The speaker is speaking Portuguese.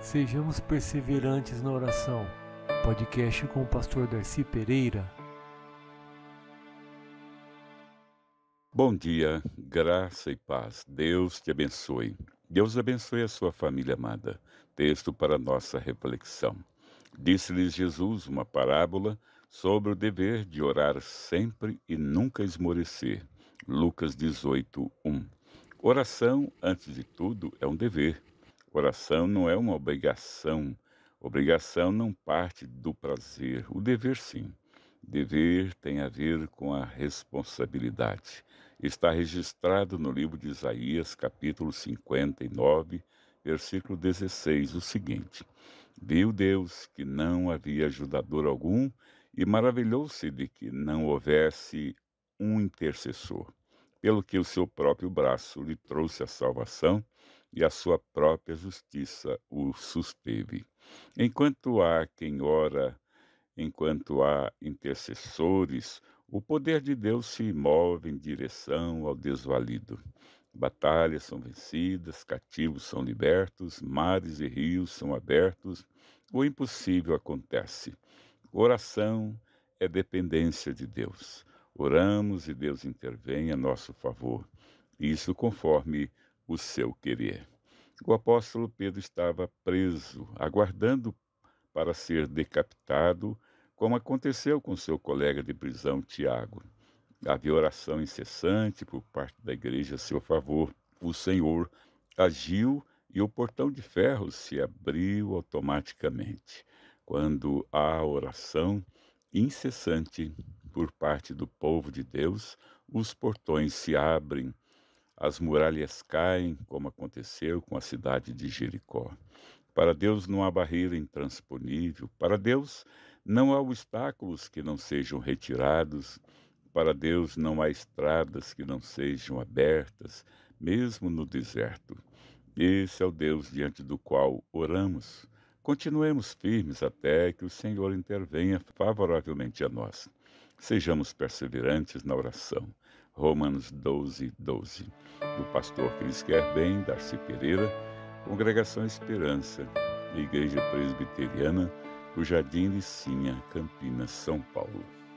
Sejamos perseverantes na oração. Podcast com o pastor Darcy Pereira. Bom dia, graça e paz. Deus te abençoe. Deus abençoe a sua família amada. Texto para nossa reflexão. Disse-lhes Jesus uma parábola sobre o dever de orar sempre e nunca esmorecer. Lucas 18, 1. Oração, antes de tudo, é um dever Oração não é uma obrigação. Obrigação não parte do prazer. O dever, sim. Dever tem a ver com a responsabilidade. Está registrado no livro de Isaías, capítulo 59, versículo 16, o seguinte: Viu Deus que não havia ajudador algum e maravilhou-se de que não houvesse um intercessor, pelo que o seu próprio braço lhe trouxe a salvação e a sua própria justiça o susteve. Enquanto há quem ora, enquanto há intercessores, o poder de Deus se move em direção ao desvalido. Batalhas são vencidas, cativos são libertos, mares e rios são abertos, o impossível acontece. Oração é dependência de Deus. Oramos e Deus intervém a nosso favor. Isso conforme o seu querer. O apóstolo Pedro estava preso, aguardando para ser decapitado, como aconteceu com seu colega de prisão, Tiago. Havia oração incessante por parte da igreja a seu favor. O Senhor agiu e o portão de ferro se abriu automaticamente. Quando há oração incessante por parte do povo de Deus, os portões se abrem as muralhas caem, como aconteceu com a cidade de Jericó. Para Deus não há barreira intransponível, para Deus não há obstáculos que não sejam retirados, para Deus não há estradas que não sejam abertas, mesmo no deserto. Esse é o Deus diante do qual oramos. Continuemos firmes até que o Senhor intervenha favoravelmente a nós. Sejamos perseverantes na oração. Romanos 12, 12. Do pastor Cris Querbem, Darcy Pereira, Congregação Esperança, Igreja Presbiteriana, o Jardim Licinha, Campinas, São Paulo.